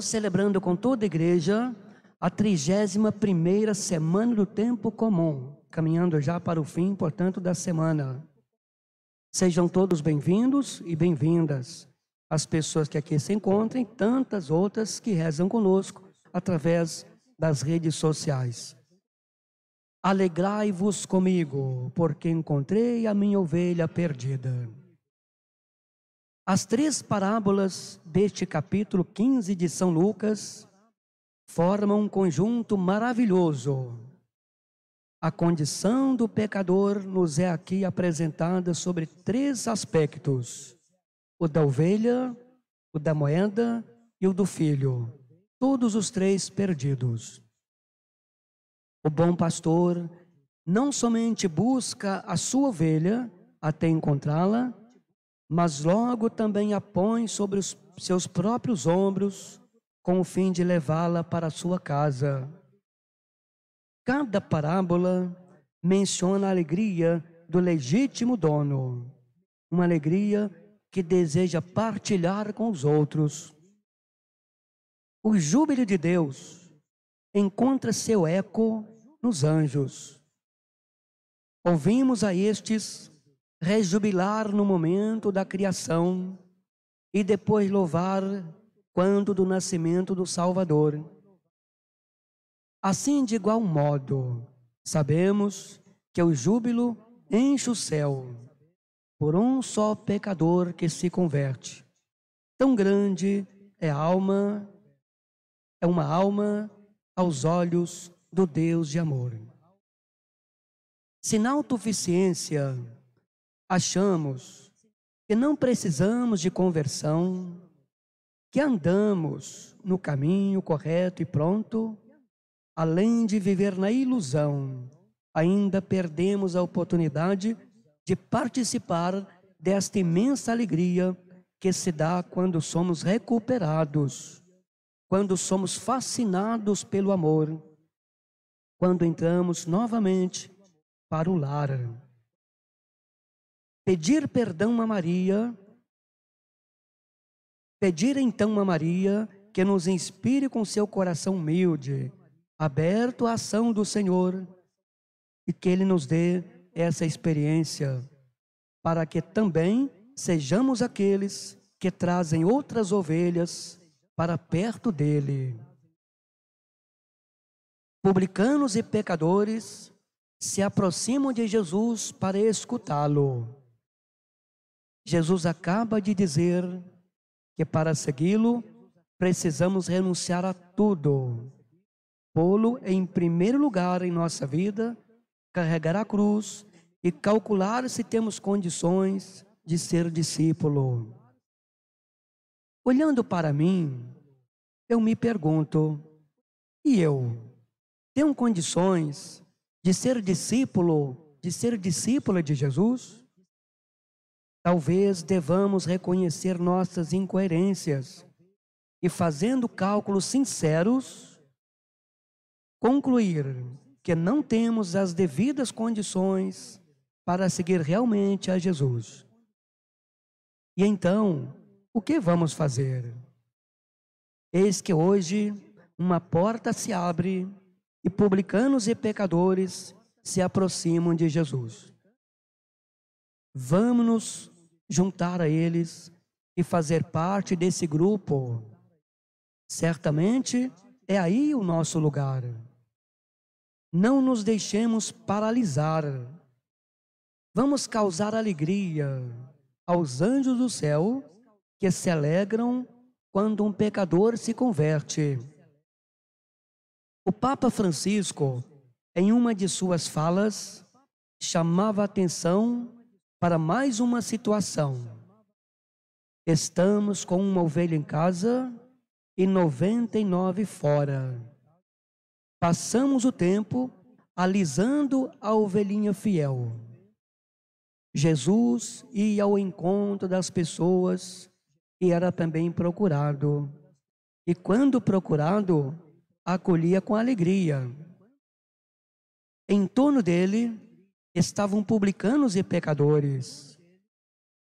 Estamos celebrando com toda a igreja a 31 semana do tempo comum, caminhando já para o fim, portanto, da semana. Sejam todos bem-vindos e bem-vindas. As pessoas que aqui se encontrem, tantas outras que rezam conosco através das redes sociais. Alegrai-vos comigo, porque encontrei a minha ovelha perdida. As três parábolas deste capítulo 15 de São Lucas formam um conjunto maravilhoso. A condição do pecador nos é aqui apresentada sobre três aspectos: o da ovelha, o da moeda e o do filho, todos os três perdidos. O bom pastor não somente busca a sua ovelha até encontrá-la, mas logo também a põe sobre os seus próprios ombros, com o fim de levá-la para a sua casa. Cada parábola menciona a alegria do legítimo dono, uma alegria que deseja partilhar com os outros. O júbilo de Deus encontra seu eco nos anjos. Ouvimos a estes rejubilar no momento da criação e depois louvar quando do nascimento do Salvador. Assim, de igual modo, sabemos que o júbilo enche o céu por um só pecador que se converte. Tão grande é a alma, é uma alma aos olhos do Deus de amor. Se na autoficiência achamos que não precisamos de conversão, que andamos no caminho correto e pronto, além de viver na ilusão, ainda perdemos a oportunidade de participar desta imensa alegria que se dá quando somos recuperados, quando somos fascinados pelo amor, quando entramos novamente para o lar pedir perdão a Maria, pedir então a Maria que nos inspire com seu coração humilde, aberto à ação do Senhor, e que Ele nos dê essa experiência, para que também sejamos aqueles que trazem outras ovelhas para perto dele. Publicanos e pecadores se aproximam de Jesus para escutá-lo. Jesus acaba de dizer que para segui-lo precisamos renunciar a tudo, pô-lo em primeiro lugar em nossa vida, carregar a cruz e calcular se temos condições de ser discípulo. Olhando para mim, eu me pergunto: e eu? Tenho condições de ser discípulo, de ser discípula de Jesus? Talvez devamos reconhecer nossas incoerências e, fazendo cálculos sinceros, concluir que não temos as devidas condições para seguir realmente a Jesus. E então, o que vamos fazer? Eis que hoje uma porta se abre e publicanos e pecadores se aproximam de Jesus. Vamos nos juntar a eles e fazer parte desse grupo. Certamente é aí o nosso lugar. Não nos deixemos paralisar. Vamos causar alegria aos anjos do céu que se alegram quando um pecador se converte. O Papa Francisco, em uma de suas falas, chamava a atenção para mais uma situação. Estamos com uma ovelha em casa e 99 fora. Passamos o tempo alisando a ovelhinha fiel. Jesus ia ao encontro das pessoas e era também procurado. E quando procurado, acolhia com alegria. Em torno dele estavam publicanos e pecadores.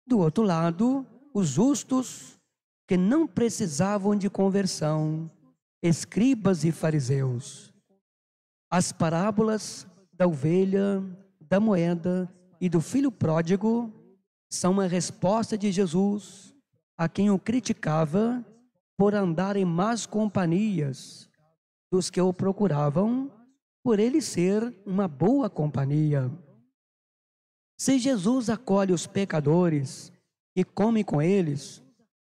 Do outro lado, os justos, que não precisavam de conversão, escribas e fariseus. As parábolas da ovelha, da moeda e do filho pródigo são a resposta de Jesus a quem o criticava por andar em más companhias dos que o procuravam, por ele ser uma boa companhia. Se Jesus acolhe os pecadores e come com eles,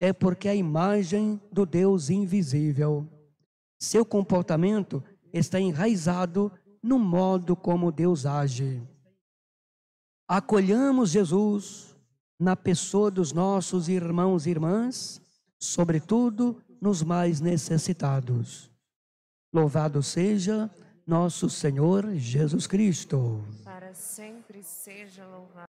é porque a imagem do Deus invisível. Seu comportamento está enraizado no modo como Deus age. Acolhamos Jesus na pessoa dos nossos irmãos e irmãs, sobretudo nos mais necessitados. Louvado seja nosso Senhor Jesus Cristo. Para sempre seja louvado.